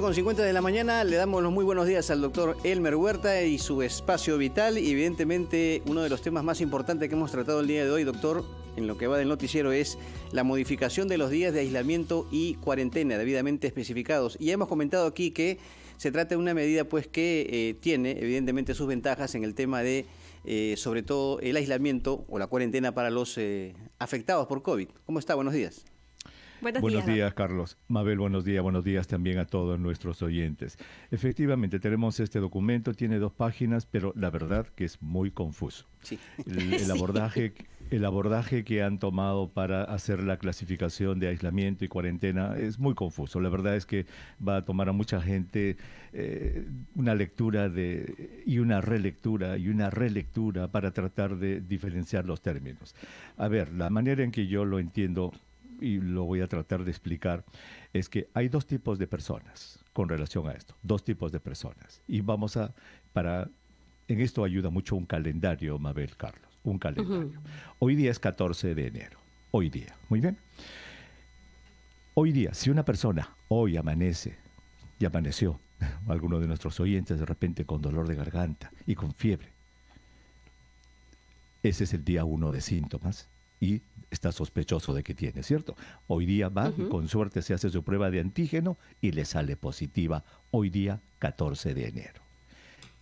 Con 50 de la mañana le damos los muy buenos días al doctor Elmer Huerta y su espacio vital. evidentemente uno de los temas más importantes que hemos tratado el día de hoy, doctor, en lo que va del noticiero es la modificación de los días de aislamiento y cuarentena debidamente especificados. Y hemos comentado aquí que se trata de una medida pues que eh, tiene evidentemente sus ventajas en el tema de eh, sobre todo el aislamiento o la cuarentena para los eh, afectados por COVID. ¿Cómo está? Buenos días. Buenos, días, Carlos. Mabel, buenos días. Buenos días también a todos nuestros oyentes. Efectivamente, tenemos este documento, tiene dos páginas, pero la verdad que es muy confuso. Sí. El, abordaje, el abordaje que han tomado para hacer la clasificación de aislamiento y cuarentena es muy confuso. La verdad es que va a tomar a mucha gente eh, una lectura y una relectura y una relectura para tratar de diferenciar los términos. A ver, la manera en que yo lo entiendo y lo voy a tratar de explicar, es que hay dos tipos de personas con relación a esto, dos tipos de personas. Y vamos a, para, en esto ayuda mucho un calendario, Mabel Carlos, un calendario. Hoy día es 14 de enero, hoy día, muy bien. Hoy día, si una persona hoy amanece y amaneció, alguno de nuestros oyentes de repente con dolor de garganta y con fiebre, ese es el día uno de síntomas y está sospechoso de que tiene, ¿cierto? Hoy día va y con suerte se hace su prueba de antígeno y le sale positiva hoy día 14 de enero.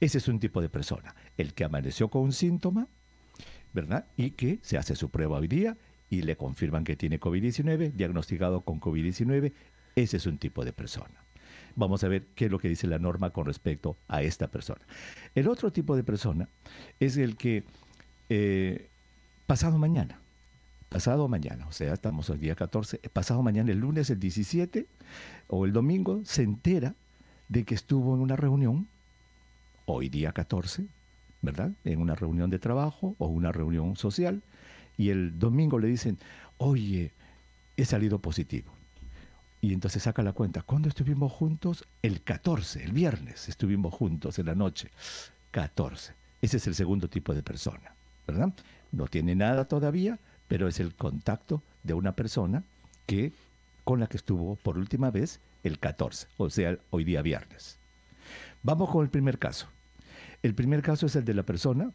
Ese es un tipo de persona, el que amaneció con un síntoma, ¿verdad? Y que se hace su prueba hoy día y le confirman que tiene COVID-19, diagnosticado con COVID-19, ese es un tipo de persona. Vamos a ver qué es lo que dice la norma con respecto a esta persona. El otro tipo de persona es el que eh, pasado mañana pasado mañana, o sea, estamos el día 14, pasado mañana, el lunes, el 17 o el domingo, se entera de que estuvo en una reunión, hoy día 14, ¿verdad? En una reunión de trabajo o una reunión social, y el domingo le dicen, oye, he salido positivo. Y entonces saca la cuenta, ¿cuándo estuvimos juntos? El 14, el viernes, estuvimos juntos en la noche. 14. Ese es el segundo tipo de persona, ¿verdad? No tiene nada todavía, pero es el contacto de una persona que con la que estuvo por última vez el 14, o sea, hoy día viernes. Vamos con el primer caso. El primer caso es el de la persona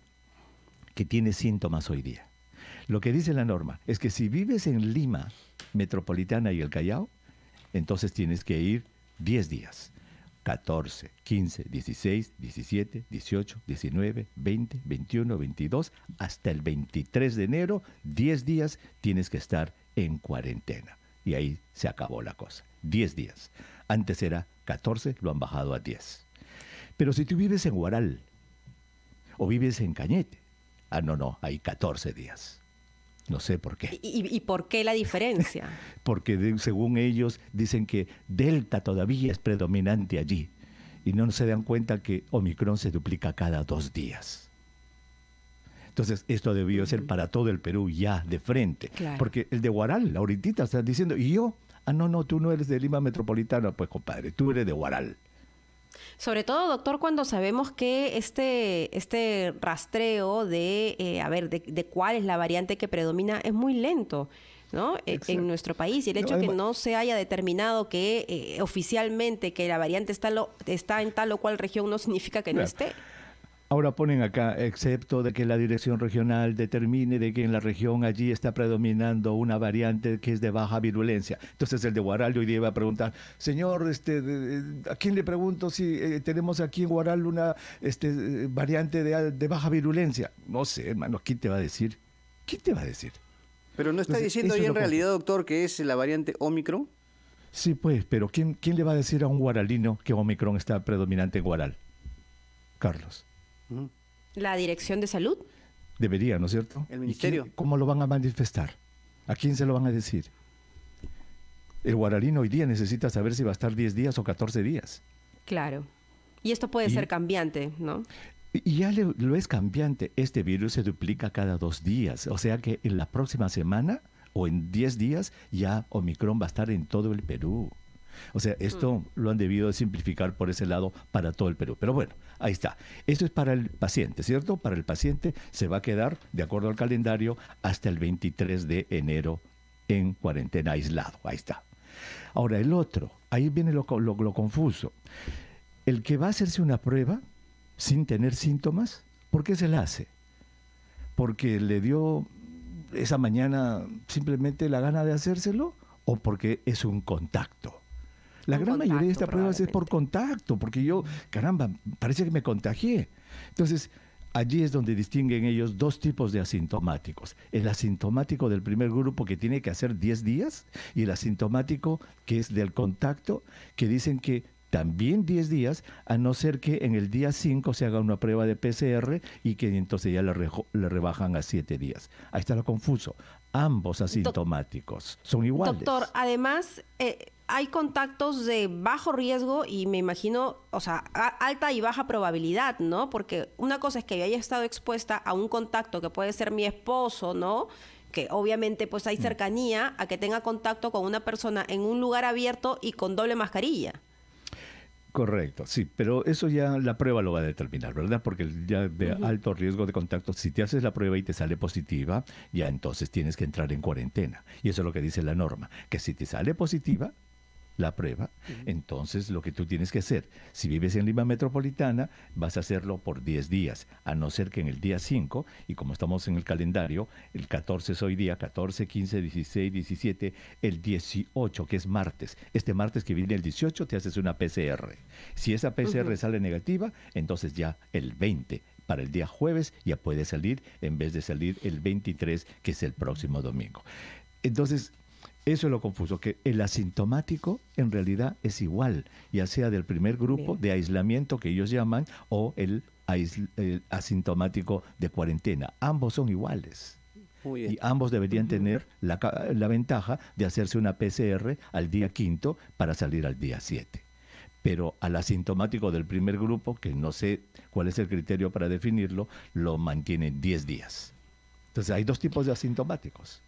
que tiene síntomas hoy día. Lo que dice la norma es que si vives en Lima, Metropolitana y el Callao, entonces tienes que ir 10 días. 14, 15, 16, 17, 18, 19, 20, 21, 22, hasta el 23 de enero, 10 días tienes que estar en cuarentena. Y ahí se acabó la cosa. 10 días. Antes era 14, lo han bajado a 10. Pero si tú vives en Guaral o vives en Cañete, ah, no, no, hay 14 días. No sé por qué. ¿Y, por qué la diferencia? Porque según ellos dicen que Delta todavía es predominante allí y no se dan cuenta que Omicron se duplica cada dos días. Entonces, esto debió ser para todo el Perú ya, de frente. Porque el de Guaral, ahorita está diciendo, y yo, ah, no, no, tú no eres de Lima Metropolitana, pues compadre, tú eres de Guaral. Sobre todo, doctor, cuando sabemos que este, este rastreo de, eh, a ver, de, cuál es la variante que predomina es muy lento. ¿no? E, en nuestro país y el hecho de que no se haya determinado que eh, oficialmente que la variante está, está en tal o cual región no significa que no esté. Ahora ponen acá, excepto de que la dirección regional determine de que en la región allí está predominando una variante que es de baja virulencia. Entonces el de Guaral hoy día va a preguntar, señor, este, ¿a quién le pregunto si eh, tenemos aquí en Guaral una este, variante de, baja virulencia? No sé, hermano, ¿quién te va a decir? ¿Quién te va a decir? Pero no está diciendo ahí en realidad, doctor, que es la variante Omicron. Sí, pues, pero ¿quién, ¿quién le va a decir a un guaralino que Omicron está predominante en Guaral? Carlos. ¿La Dirección de Salud? Debería, ¿no es cierto? El Ministerio. ¿Cómo lo van a manifestar? ¿A quién se lo van a decir? El guaralino hoy día necesita saber si va a estar 10 días o 14 días. Claro. Y esto puede ser cambiante, ¿no? Y ya lo es cambiante. Este virus se duplica cada dos días. O sea que en la próxima semana o en 10 días ya Omicron va a estar en todo el Perú. O sea, esto mm. lo han debido de simplificar por ese lado para todo el Perú. Pero bueno, ahí está. Esto es para el paciente, ¿cierto? Para el paciente se va a quedar, de acuerdo al calendario, hasta el 23 de enero en cuarentena aislado. Ahí está. Ahora, el otro, ahí viene lo, lo confuso. El que va a hacerse una prueba sin tener síntomas, ¿por qué se la hace? Porque le dio esa mañana simplemente la gana de hacérselo o porque es un contacto. La gran mayoría de estas pruebas es por contacto, porque yo, caramba, parece que me contagié. Entonces, Allí es donde distinguen ellos dos tipos de asintomáticos. El asintomático del primer grupo que tiene que hacer 10 días y el asintomático que es del contacto, que dicen que también 10 días, a no ser que en el día 5 se haga una prueba de PCR y que entonces ya le, rejo, rebajan a 7 días. Ahí está lo confuso. Ambos asintomáticos son iguales. Doctor, además... Eh, hay contactos de bajo riesgo y me imagino, o sea, alta y baja probabilidad, ¿no? Porque una cosa es que yo haya estado expuesta a un contacto que puede ser mi esposo, ¿no? que obviamente pues hay mm. cercanía a que tenga contacto con una persona en un lugar abierto y con doble mascarilla. Correcto, sí, pero eso ya la prueba lo va a determinar, ¿verdad? Porque ya de alto riesgo de contacto, si te haces la prueba y te sale positiva, ya entonces tienes que entrar en cuarentena. Y eso es lo que dice la norma, que si te sale positiva, la prueba, entonces lo que tú tienes que hacer, si vives en Lima Metropolitana, vas a hacerlo por 10 días, a no ser que en el día 5, y como estamos en el calendario, el 14 es hoy día, 14, 15, 16, 17, el 18, que es martes. Este martes que viene el 18 te haces una PCR. Si esa PCR sale negativa, entonces ya el 20 para el día jueves ya puede salir en vez de salir el 23, que es el próximo domingo. Entonces, eso es lo confuso, que el asintomático en realidad es igual, ya sea del primer grupo de aislamiento que ellos llaman o el, asintomático de cuarentena. Ambos son iguales. Y ambos deberían tener la, la, ventaja de hacerse una PCR al día quinto para salir al día siete. Pero al asintomático del primer grupo, que no sé cuál es el criterio para definirlo, lo mantienen 10 días. Entonces hay dos tipos de asintomáticos.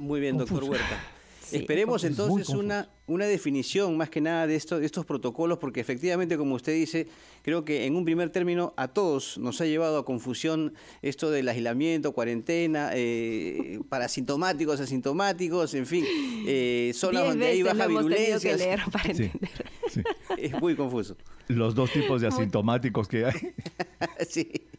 Muy bien, doctor Huerta. Esperemos entonces una, una definición más que nada de, esto, de estos protocolos, porque efectivamente, como usted dice, creo que en un primer término a todos nos ha llevado a confusión esto del aislamiento, cuarentena, eh, para sintomáticos, asintomáticos, en fin, eh, zonas donde hay baja virulencia. Es muy confuso. Los dos tipos de asintomáticos que hay.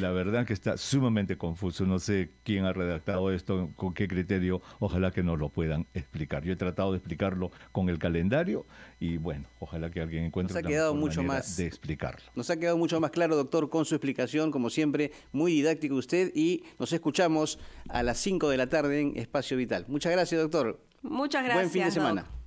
La verdad que está sumamente confuso. No sé quién ha redactado esto, con qué criterio. Ojalá que nos lo puedan explicar. Yo he tratado de explicarlo con el calendario y bueno, ojalá que alguien encuentre ha mucho más de explicarlo. Nos ha quedado mucho más claro, doctor, con su explicación, como siempre, muy didáctico usted y nos escuchamos a las 5 de la tarde en Espacio Vital. Muchas gracias, doctor. Muchas gracias. Buen fin de semana.